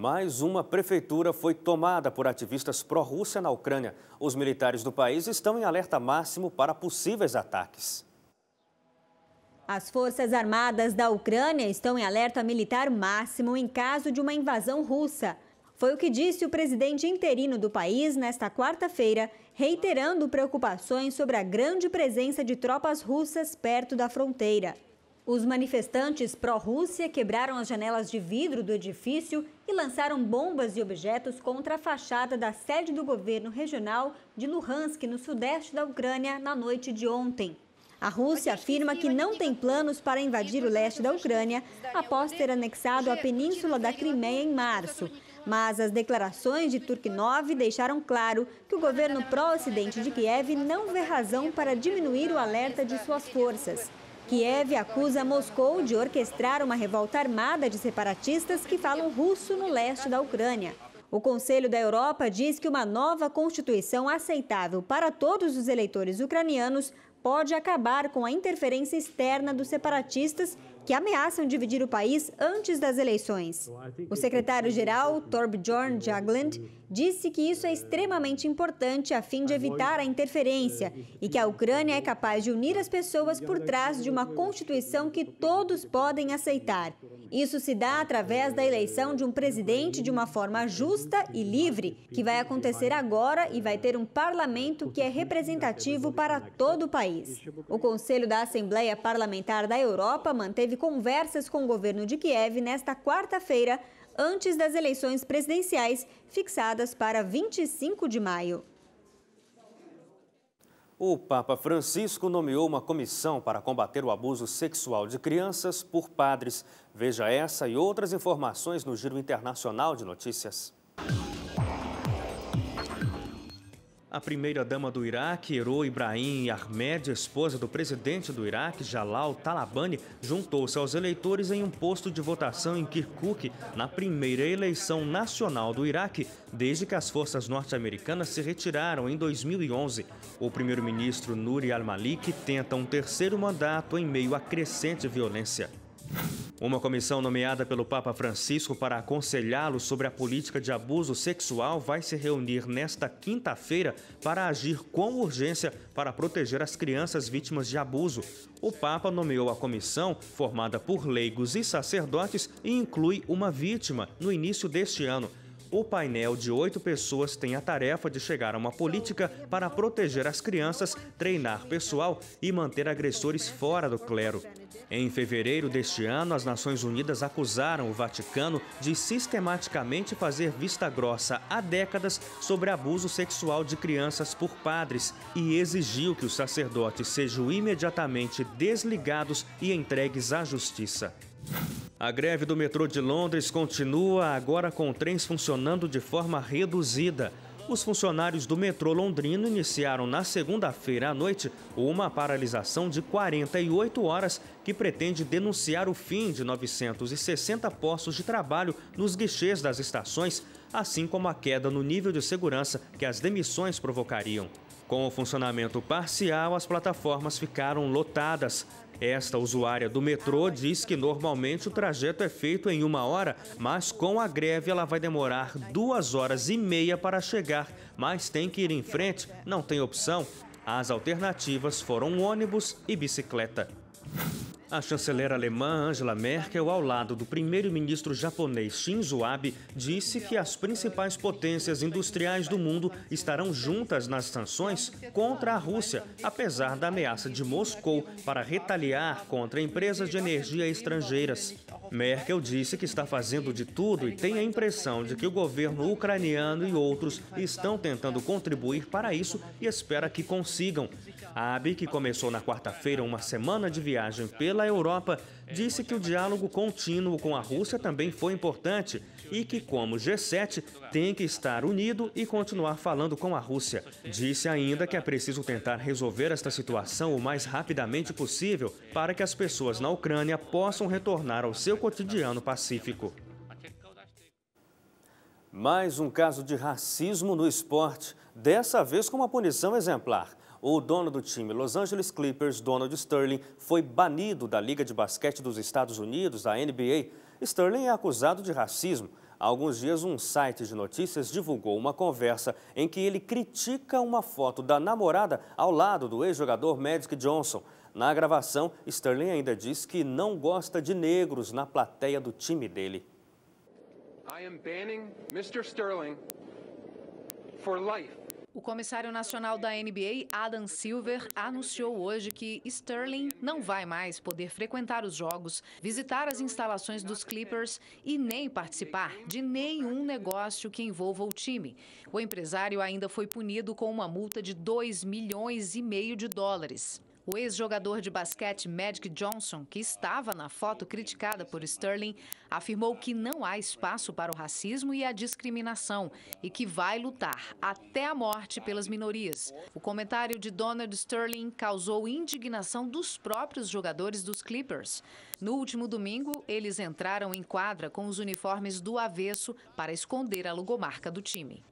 Mais uma prefeitura foi tomada por ativistas pró-Rússia na Ucrânia. Os militares do país estão em alerta máximo para possíveis ataques. As Forças Armadas da Ucrânia estão em alerta militar máximo em caso de uma invasão russa. Foi o que disse o presidente interino do país nesta quarta-feira, reiterando preocupações sobre a grande presença de tropas russas perto da fronteira. Os manifestantes pró-Rússia quebraram as janelas de vidro do edifício e lançaram bombas e objetos contra a fachada da sede do governo regional de Luhansk, no sudeste da Ucrânia, na noite de ontem. A Rússia afirma que não tem planos para invadir o leste da Ucrânia após ter anexado a península da Crimeia em março. Mas as declarações de Turkinov deixaram claro que o governo pró-ocidente de Kiev não vê razão para diminuir o alerta de suas forças. Kiev acusa Moscou de orquestrar uma revolta armada de separatistas que falam russo no leste da Ucrânia. O Conselho da Europa diz que uma nova constituição aceitável para todos os eleitores ucranianos pode acabar com a interferência externa dos separatistas que ameaçam dividir o país antes das eleições. O secretário-geral, Torbjorn Jagland, disse que isso é extremamente importante a fim de evitar a interferência e que a Ucrânia é capaz de unir as pessoas por trás de uma constituição que todos podem aceitar. Isso se dá através da eleição de um presidente de uma forma justa e livre, que vai acontecer agora e vai ter um parlamento que é representativo para todo o país. O Conselho da Assembleia Parlamentar da Europa manteve conversas com o governo de Kiev nesta quarta-feira, antes das eleições presidenciais fixadas para 25 de maio. O Papa Francisco nomeou uma comissão para combater o abuso sexual de crianças por padres. Veja essa e outras informações no Giro Internacional de Notícias. A primeira-dama do Iraque, Herô Ibrahim Ahmed, esposa do presidente do Iraque, Jalal Talabani, juntou-se aos eleitores em um posto de votação em Kirkuk, na primeira eleição nacional do Iraque, desde que as forças norte-americanas se retiraram em 2011. O primeiro-ministro Nuri al-Malik tenta um terceiro mandato em meio à crescente violência. Uma comissão nomeada pelo Papa Francisco para aconselhá-lo sobre a política de abuso sexual vai se reunir nesta quinta-feira para agir com urgência para proteger as crianças vítimas de abuso. O Papa nomeou a comissão, formada por leigos e sacerdotes, e inclui uma vítima no início deste ano o painel de oito pessoas tem a tarefa de chegar a uma política para proteger as crianças, treinar pessoal e manter agressores fora do clero. Em fevereiro deste ano, as Nações Unidas acusaram o Vaticano de sistematicamente fazer vista grossa há décadas sobre abuso sexual de crianças por padres e exigiu que os sacerdotes sejam imediatamente desligados e entregues à justiça. A greve do metrô de Londres continua agora com trens funcionando de forma reduzida. Os funcionários do metrô londrino iniciaram na segunda-feira à noite uma paralisação de 48 horas que pretende denunciar o fim de 960 postos de trabalho nos guichês das estações, assim como a queda no nível de segurança que as demissões provocariam. Com o funcionamento parcial, as plataformas ficaram lotadas. Esta usuária do metrô diz que normalmente o trajeto é feito em uma hora, mas com a greve ela vai demorar duas horas e meia para chegar, mas tem que ir em frente, não tem opção. As alternativas foram ônibus e bicicleta. A chanceler alemã Angela Merkel, ao lado do primeiro-ministro japonês Shinzo Abe, disse que as principais potências industriais do mundo estarão juntas nas sanções contra a Rússia, apesar da ameaça de Moscou para retaliar contra empresas de energia estrangeiras. Merkel disse que está fazendo de tudo e tem a impressão de que o governo ucraniano e outros estão tentando contribuir para isso e espera que consigam. A Abe, que começou na quarta-feira uma semana de viagem pela Europa, é, disse que o diálogo contínuo com a Rússia também foi importante e que, como G7, tem que estar unido e continuar falando com a Rússia. Disse ainda que é preciso tentar resolver esta situação o mais rapidamente possível para que as pessoas na Ucrânia possam retornar ao seu cotidiano pacífico. Mais um caso de racismo no esporte, dessa vez com uma punição exemplar. O dono do time Los Angeles Clippers, Donald Sterling, foi banido da Liga de Basquete dos Estados Unidos, a NBA. Sterling é acusado de racismo. Há alguns dias, um site de notícias divulgou uma conversa em que ele critica uma foto da namorada ao lado do ex-jogador Magic Johnson. Na gravação, Sterling ainda diz que não gosta de negros na plateia do time dele. I am banning Mr. Sterling for life o comissário nacional da NBA, Adam Silver, anunciou hoje que Sterling não vai mais poder frequentar os jogos, visitar as instalações dos Clippers e nem participar de nenhum negócio que envolva o time. O empresário ainda foi punido com uma multa de 2 milhões e meio de dólares. O ex-jogador de basquete Magic Johnson, que estava na foto criticada por Sterling, afirmou que não há espaço para o racismo e a discriminação e que vai lutar até a morte pelas minorias. O comentário de Donald Sterling causou indignação dos próprios jogadores dos Clippers. No último domingo, eles entraram em quadra com os uniformes do avesso para esconder a logomarca do time.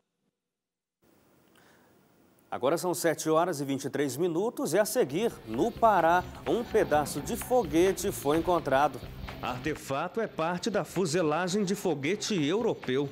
Agora são 7 horas e 23 minutos e a seguir, no Pará, um pedaço de foguete foi encontrado. Artefato é parte da fuselagem de foguete europeu.